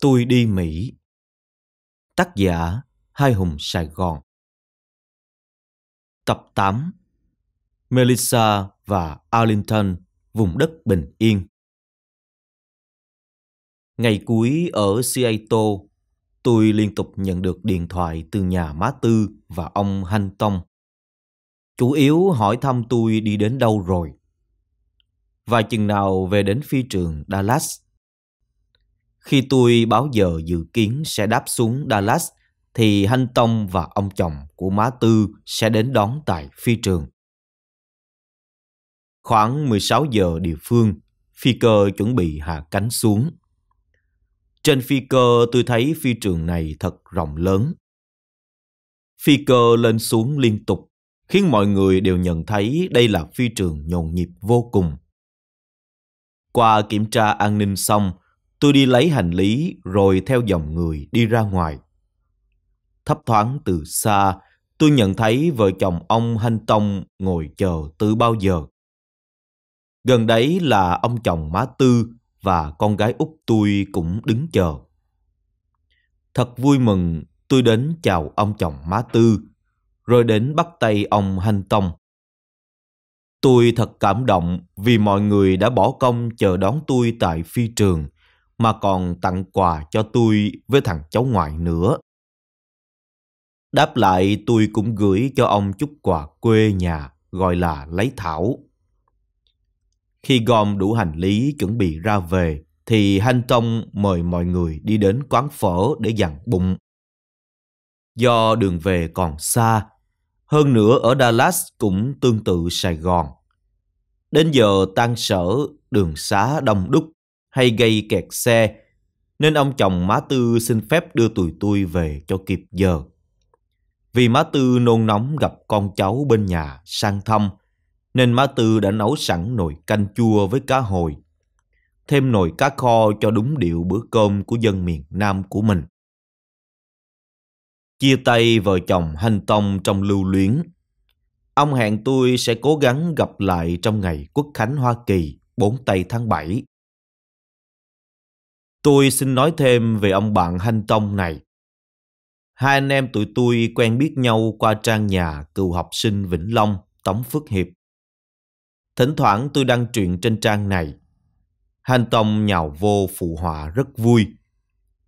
Tôi đi Mỹ Tác giả Hai Hùng Sài Gòn Tập 8 Melissa và Arlington, vùng đất bình yên Ngày cuối ở Seattle, tôi liên tục nhận được điện thoại từ nhà má Tư và ông Hanh Tông. Chủ yếu hỏi thăm tôi đi đến đâu rồi. Và chừng nào về đến phi trường Dallas – khi tôi báo giờ dự kiến sẽ đáp xuống Dallas, thì Hanh Tông và ông chồng của má Tư sẽ đến đón tại phi trường. Khoảng 16 giờ địa phương, phi cơ chuẩn bị hạ cánh xuống. Trên phi cơ tôi thấy phi trường này thật rộng lớn. Phi cơ lên xuống liên tục, khiến mọi người đều nhận thấy đây là phi trường nhộn nhịp vô cùng. Qua kiểm tra an ninh xong, Tôi đi lấy hành lý rồi theo dòng người đi ra ngoài. Thấp thoáng từ xa, tôi nhận thấy vợ chồng ông Hanh Tông ngồi chờ từ bao giờ. Gần đấy là ông chồng má Tư và con gái út tôi cũng đứng chờ. Thật vui mừng tôi đến chào ông chồng má Tư, rồi đến bắt tay ông Hanh Tông. Tôi thật cảm động vì mọi người đã bỏ công chờ đón tôi tại phi trường – mà còn tặng quà cho tôi với thằng cháu ngoại nữa. Đáp lại tôi cũng gửi cho ông chút quà quê nhà gọi là lấy thảo. Khi gom đủ hành lý chuẩn bị ra về thì Hanh Tông mời mọi người đi đến quán phở để dặn bụng. Do đường về còn xa, hơn nữa ở Dallas cũng tương tự Sài Gòn. Đến giờ tan sở, đường xá đông đúc hay gây kẹt xe, nên ông chồng má Tư xin phép đưa tụi tôi về cho kịp giờ. Vì má Tư nôn nóng gặp con cháu bên nhà sang thăm, nên má Tư đã nấu sẵn nồi canh chua với cá hồi, thêm nồi cá kho cho đúng điệu bữa cơm của dân miền Nam của mình. Chia tay vợ chồng Hanh Tông trong lưu luyến. Ông hẹn tôi sẽ cố gắng gặp lại trong ngày Quốc Khánh Hoa Kỳ 4 tây tháng 7. Tôi xin nói thêm về ông bạn Hanh Tông này. Hai anh em tụi tôi quen biết nhau qua trang nhà cựu học sinh Vĩnh Long, Tống Phước Hiệp. Thỉnh thoảng tôi đăng truyện trên trang này. Hanh Tông nhào vô phụ họa rất vui.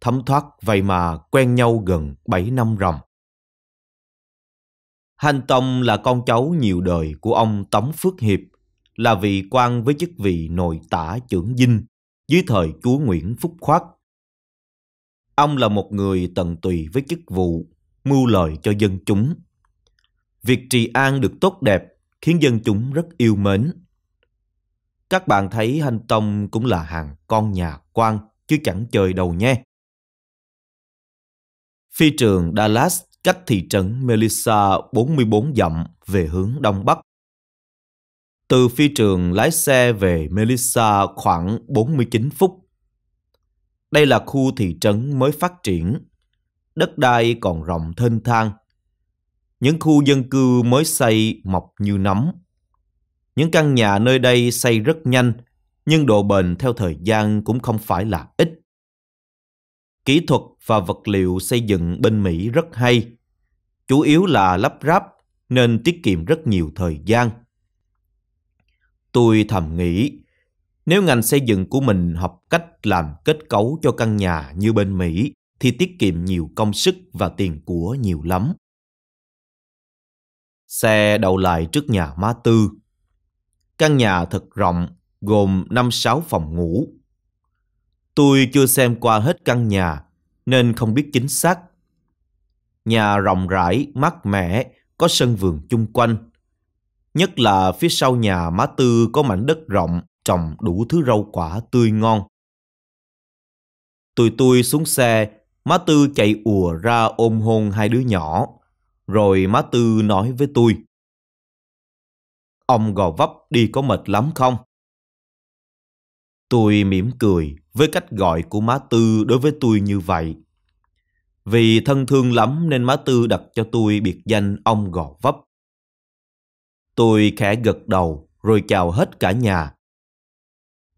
Thấm thoát vậy mà quen nhau gần 7 năm ròng. Hanh Tông là con cháu nhiều đời của ông Tống Phước Hiệp, là vị quan với chức vị nội tả trưởng dinh dưới thời chúa Nguyễn Phúc Khoát. Ông là một người tận tùy với chức vụ, mưu lợi cho dân chúng. Việc trì an được tốt đẹp khiến dân chúng rất yêu mến. Các bạn thấy hành Tông cũng là hàng con nhà quan chứ chẳng chơi đầu nhé. Phi trường Dallas cách thị trấn Melissa 44 dặm về hướng đông bắc. Từ phi trường lái xe về Melissa khoảng 49 phút. Đây là khu thị trấn mới phát triển. Đất đai còn rộng thênh thang. Những khu dân cư mới xây mọc như nấm. Những căn nhà nơi đây xây rất nhanh, nhưng độ bền theo thời gian cũng không phải là ít. Kỹ thuật và vật liệu xây dựng bên Mỹ rất hay, chủ yếu là lắp ráp nên tiết kiệm rất nhiều thời gian. Tôi thầm nghĩ, nếu ngành xây dựng của mình học cách làm kết cấu cho căn nhà như bên Mỹ thì tiết kiệm nhiều công sức và tiền của nhiều lắm. Xe đậu lại trước nhà má Tư. Căn nhà thật rộng, gồm năm sáu phòng ngủ. Tôi chưa xem qua hết căn nhà, nên không biết chính xác. Nhà rộng rãi, mát mẻ, có sân vườn chung quanh. Nhất là phía sau nhà má Tư có mảnh đất rộng, trồng đủ thứ rau quả tươi ngon. Tụi tôi xuống xe, má Tư chạy ùa ra ôm hôn hai đứa nhỏ. Rồi má Tư nói với tôi. Ông gò vấp đi có mệt lắm không? Tôi mỉm cười với cách gọi của má Tư đối với tôi như vậy. Vì thân thương lắm nên má Tư đặt cho tôi biệt danh ông gò vấp. Tôi khẽ gật đầu rồi chào hết cả nhà.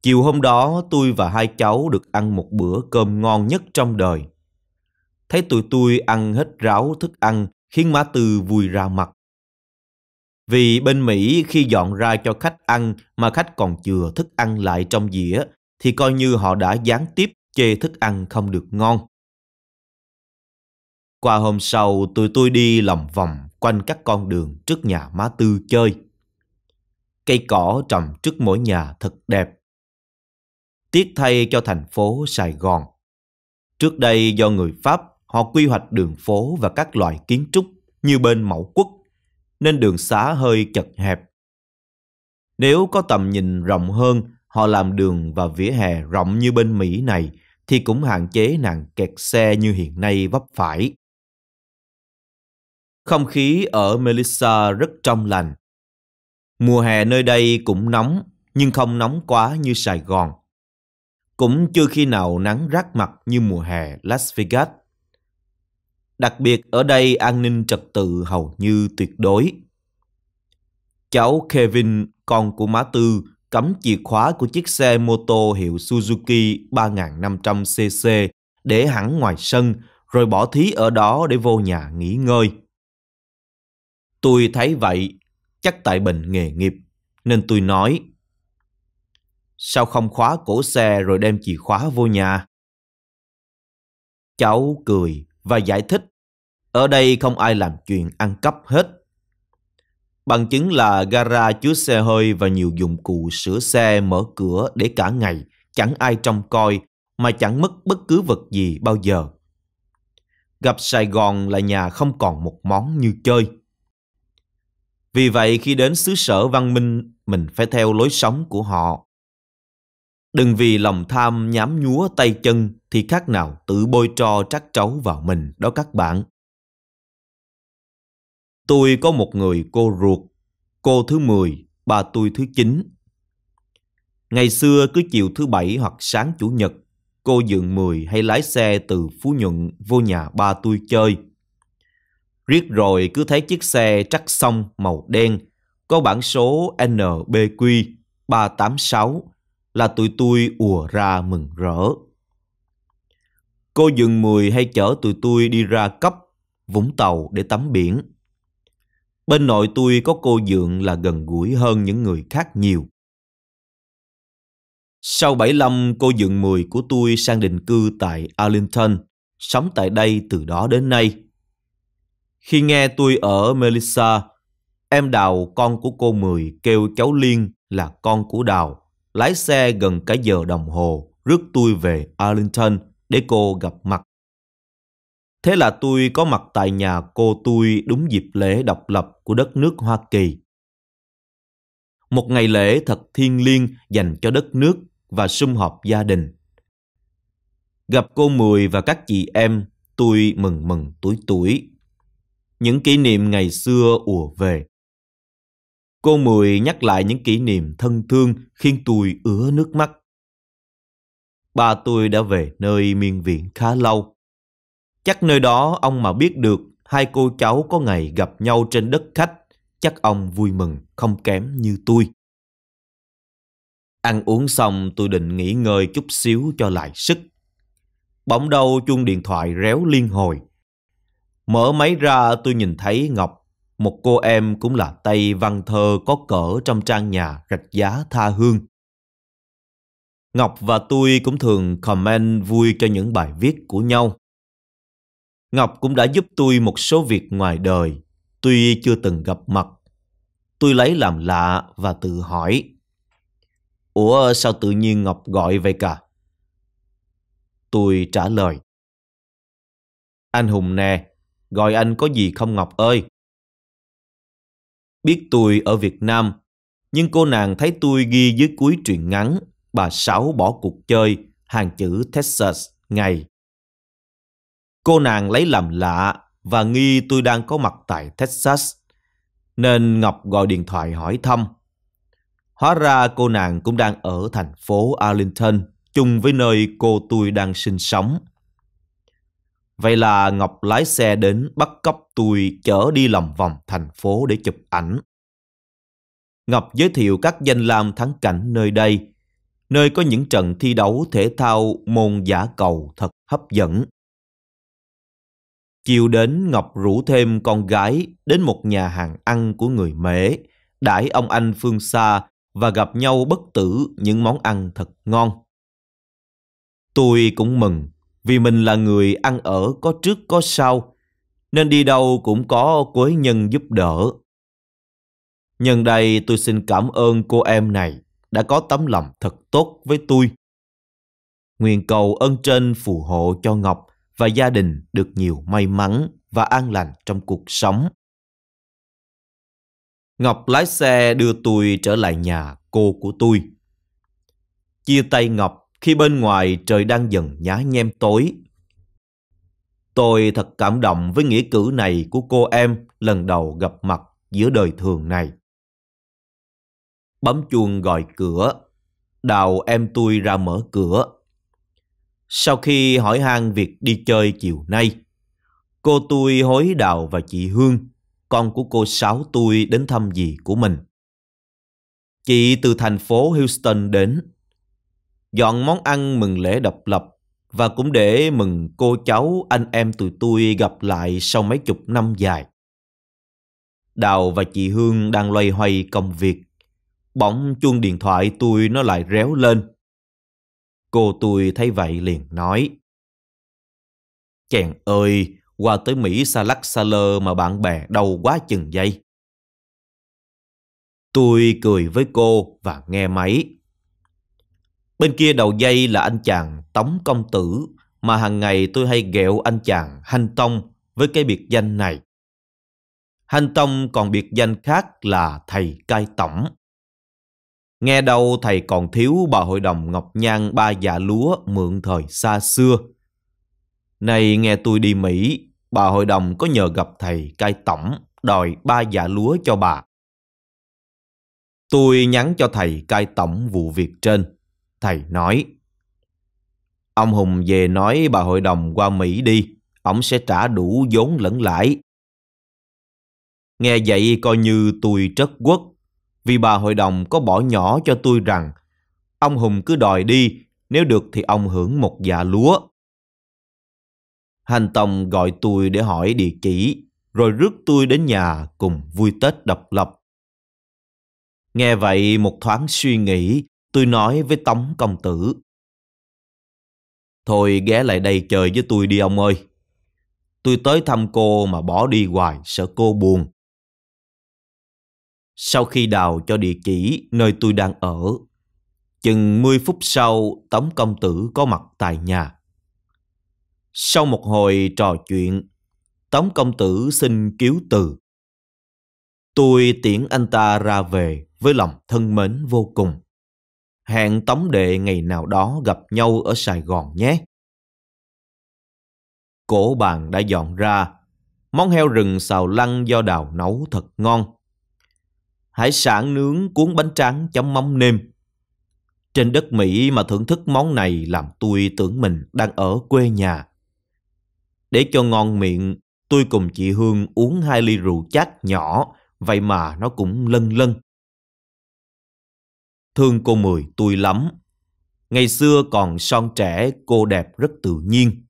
Chiều hôm đó tôi và hai cháu được ăn một bữa cơm ngon nhất trong đời. Thấy tụi tôi ăn hết ráo thức ăn khiến má Tư vui ra mặt. Vì bên Mỹ khi dọn ra cho khách ăn mà khách còn chừa thức ăn lại trong dĩa thì coi như họ đã gián tiếp chê thức ăn không được ngon. Qua hôm sau tụi tôi đi lòng vòng quanh các con đường trước nhà má Tư chơi. Cây cỏ trồng trước mỗi nhà thật đẹp. Tiếc thay cho thành phố Sài Gòn. Trước đây do người Pháp họ quy hoạch đường phố và các loại kiến trúc như bên mẫu quốc, nên đường xá hơi chật hẹp. Nếu có tầm nhìn rộng hơn, họ làm đường và vỉa hè rộng như bên Mỹ này thì cũng hạn chế nạn kẹt xe như hiện nay vấp phải. Không khí ở Melissa rất trong lành. Mùa hè nơi đây cũng nóng, nhưng không nóng quá như Sài Gòn. Cũng chưa khi nào nắng rát mặt như mùa hè Las Vegas. Đặc biệt ở đây an ninh trật tự hầu như tuyệt đối. Cháu Kevin, con của má Tư, cắm chìa khóa của chiếc xe mô tô hiệu Suzuki 3500cc để hẳn ngoài sân rồi bỏ thí ở đó để vô nhà nghỉ ngơi. Tôi thấy vậy, chắc tại bệnh nghề nghiệp, nên tôi nói. Sao không khóa cổ xe rồi đem chìa khóa vô nhà? Cháu cười và giải thích, ở đây không ai làm chuyện ăn cắp hết. Bằng chứng là gara chứa xe hơi và nhiều dụng cụ sửa xe mở cửa để cả ngày, chẳng ai trông coi mà chẳng mất bất cứ vật gì bao giờ. Gặp Sài Gòn là nhà không còn một món như chơi. Vì vậy khi đến xứ sở văn minh, mình phải theo lối sống của họ. Đừng vì lòng tham nhám nhúa tay chân thì khác nào tự bôi tro trắc trấu vào mình đó các bạn. Tôi có một người cô ruột, cô thứ 10, bà tôi thứ 9. Ngày xưa cứ chiều thứ bảy hoặc sáng chủ nhật, cô dượng 10 hay lái xe từ Phú Nhuận vô nhà ba tôi chơi – Riết rồi cứ thấy chiếc xe trắc xong màu đen, có bản số NBQ 386 là tụi tôi ùa ra mừng rỡ. Cô dừng mùi hay chở tụi tôi đi ra cấp Vũng Tàu để tắm biển. Bên nội tôi có cô Dượng là gần gũi hơn những người khác nhiều. Sau 75, cô Dượng Mười của tôi sang định cư tại Arlington, sống tại đây từ đó đến nay. Khi nghe tôi ở Melissa, em Đào con của cô Mười kêu cháu Liên là con của Đào, lái xe gần cả giờ đồng hồ rước tôi về Arlington để cô gặp mặt. Thế là tôi có mặt tại nhà cô tôi đúng dịp lễ độc lập của đất nước Hoa Kỳ. Một ngày lễ thật thiêng liêng dành cho đất nước và sum họp gia đình. Gặp cô Mười và các chị em, tôi mừng mừng tuổi tuổi những kỷ niệm ngày xưa ùa về. Cô Mùi nhắc lại những kỷ niệm thân thương khiến tôi ứa nước mắt. Ba tôi đã về nơi miên viện khá lâu. Chắc nơi đó ông mà biết được hai cô cháu có ngày gặp nhau trên đất khách, chắc ông vui mừng không kém như tôi. Ăn uống xong tôi định nghỉ ngơi chút xíu cho lại sức. Bỗng đầu chuông điện thoại réo liên hồi – Mở máy ra tôi nhìn thấy Ngọc, một cô em cũng là tay văn thơ có cỡ trong trang nhà rạch giá tha hương. Ngọc và tôi cũng thường comment vui cho những bài viết của nhau. Ngọc cũng đã giúp tôi một số việc ngoài đời, tuy chưa từng gặp mặt. Tôi lấy làm lạ và tự hỏi. Ủa sao tự nhiên Ngọc gọi vậy cả? Tôi trả lời. Anh Hùng nè, gọi anh có gì không Ngọc ơi. Biết tôi ở Việt Nam, nhưng cô nàng thấy tôi ghi dưới cuối truyện ngắn bà Sáu bỏ cuộc chơi hàng chữ Texas ngày. Cô nàng lấy làm lạ và nghi tôi đang có mặt tại Texas, nên Ngọc gọi điện thoại hỏi thăm. Hóa ra cô nàng cũng đang ở thành phố Arlington, chung với nơi cô tôi đang sinh sống. Vậy là Ngọc lái xe đến bắt cóc tôi chở đi lòng vòng thành phố để chụp ảnh. Ngọc giới thiệu các danh lam thắng cảnh nơi đây, nơi có những trận thi đấu thể thao môn giả cầu thật hấp dẫn. Chiều đến Ngọc rủ thêm con gái đến một nhà hàng ăn của người Mễ, đãi ông anh phương xa và gặp nhau bất tử những món ăn thật ngon. Tôi cũng mừng vì mình là người ăn ở có trước có sau, nên đi đâu cũng có quế nhân giúp đỡ. Nhân đây tôi xin cảm ơn cô em này đã có tấm lòng thật tốt với tôi. Nguyện cầu ơn trên phù hộ cho Ngọc và gia đình được nhiều may mắn và an lành trong cuộc sống. Ngọc lái xe đưa tôi trở lại nhà cô của tôi. Chia tay Ngọc khi bên ngoài trời đang dần nhá nhem tối. Tôi thật cảm động với nghĩa cử này của cô em lần đầu gặp mặt giữa đời thường này. Bấm chuông gọi cửa, đào em tôi ra mở cửa. Sau khi hỏi han việc đi chơi chiều nay, cô tôi hối đào và chị Hương, con của cô sáu tôi đến thăm dì của mình. Chị từ thành phố Houston đến dọn món ăn mừng lễ độc lập và cũng để mừng cô cháu anh em tụi tôi gặp lại sau mấy chục năm dài. Đào và chị Hương đang loay hoay công việc. Bỗng chuông điện thoại tôi nó lại réo lên. Cô tôi thấy vậy liền nói. Chàng ơi, qua tới Mỹ xa lắc xa lơ mà bạn bè đâu quá chừng dây Tôi cười với cô và nghe máy. Bên kia đầu dây là anh chàng Tống Công Tử mà hàng ngày tôi hay ghẹo anh chàng Hanh Tông với cái biệt danh này. Hanh Tông còn biệt danh khác là thầy cai tổng. Nghe đâu thầy còn thiếu bà hội đồng Ngọc Nhan ba dạ lúa mượn thời xa xưa. Này nghe tôi đi Mỹ, bà hội đồng có nhờ gặp thầy cai tổng đòi ba dạ lúa cho bà. Tôi nhắn cho thầy cai tổng vụ việc trên thầy nói. Ông Hùng về nói bà hội đồng qua Mỹ đi, ông sẽ trả đủ vốn lẫn lãi. Nghe vậy coi như tôi trất quất, vì bà hội đồng có bỏ nhỏ cho tôi rằng ông Hùng cứ đòi đi, nếu được thì ông hưởng một dạ lúa. Hành Tông gọi tôi để hỏi địa chỉ, rồi rước tôi đến nhà cùng vui Tết độc lập. Nghe vậy một thoáng suy nghĩ, tôi nói với Tống Công Tử. Thôi ghé lại đây chơi với tôi đi ông ơi. Tôi tới thăm cô mà bỏ đi hoài, sợ cô buồn. Sau khi đào cho địa chỉ nơi tôi đang ở, chừng mười phút sau Tống Công Tử có mặt tại nhà. Sau một hồi trò chuyện, Tống Công Tử xin cứu từ. Tôi tiễn anh ta ra về với lòng thân mến vô cùng hẹn tống đệ ngày nào đó gặp nhau ở Sài Gòn nhé. Cổ bàn đã dọn ra, món heo rừng xào lăn do đào nấu thật ngon. Hải sản nướng cuốn bánh tráng chấm mắm nêm. Trên đất Mỹ mà thưởng thức món này làm tôi tưởng mình đang ở quê nhà. Để cho ngon miệng, tôi cùng chị Hương uống hai ly rượu chát nhỏ, vậy mà nó cũng lân lân. Thương cô Mười tôi lắm. Ngày xưa còn son trẻ cô đẹp rất tự nhiên.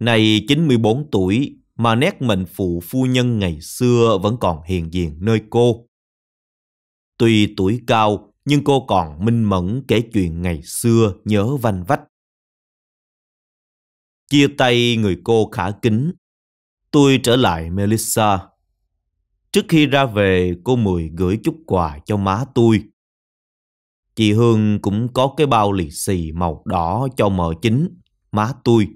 Này 94 tuổi mà nét mệnh phụ phu nhân ngày xưa vẫn còn hiện diện nơi cô. Tuy tuổi cao nhưng cô còn minh mẫn kể chuyện ngày xưa nhớ vanh vách. Chia tay người cô khả kính, tôi trở lại Melissa. Trước khi ra về, cô Mười gửi chút quà cho má tôi. Chị Hương cũng có cái bao lì xì màu đỏ cho mợ chính, má tôi.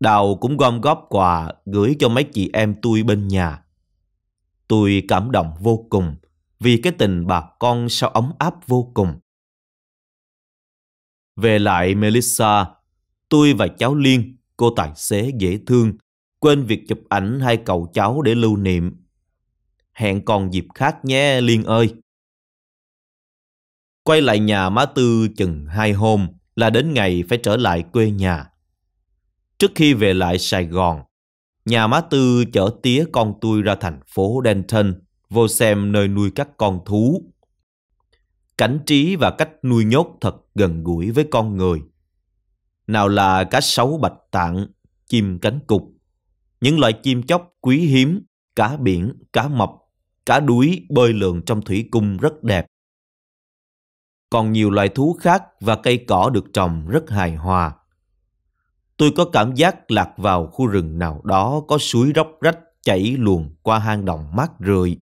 Đào cũng gom góp quà gửi cho mấy chị em tôi bên nhà. Tôi cảm động vô cùng vì cái tình bà con sao ấm áp vô cùng. Về lại Melissa, tôi và cháu Liên, cô tài xế dễ thương, quên việc chụp ảnh hai cậu cháu để lưu niệm. Hẹn còn dịp khác nhé Liên ơi. Quay lại nhà má Tư chừng hai hôm là đến ngày phải trở lại quê nhà. Trước khi về lại Sài Gòn, nhà má Tư chở tía con tôi ra thành phố Denton vô xem nơi nuôi các con thú. Cảnh trí và cách nuôi nhốt thật gần gũi với con người. Nào là cá sấu bạch tạng, chim cánh cục, những loại chim chóc quý hiếm, cá biển, cá mập, cá đuối bơi lượn trong thủy cung rất đẹp còn nhiều loài thú khác và cây cỏ được trồng rất hài hòa. Tôi có cảm giác lạc vào khu rừng nào đó có suối róc rách chảy luồn qua hang động mát rượi.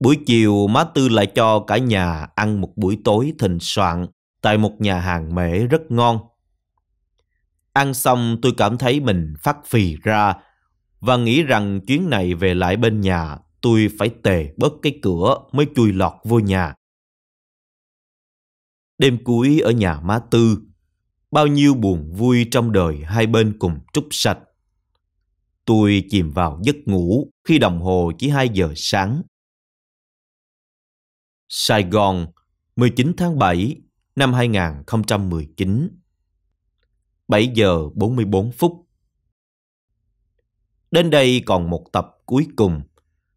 Buổi chiều má Tư lại cho cả nhà ăn một buổi tối thịnh soạn tại một nhà hàng mễ rất ngon. Ăn xong tôi cảm thấy mình phát phì ra và nghĩ rằng chuyến này về lại bên nhà tôi phải tề bớt cái cửa mới chui lọt vô nhà đêm cuối ở nhà má Tư, bao nhiêu buồn vui trong đời hai bên cùng trút sạch. Tôi chìm vào giấc ngủ khi đồng hồ chỉ 2 giờ sáng. Sài Gòn, 19 tháng 7 năm 2019 7 giờ 44 phút Đến đây còn một tập cuối cùng.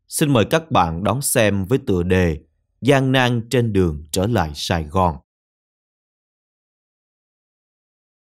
Xin mời các bạn đón xem với tựa đề gian nan trên đường trở lại Sài Gòn.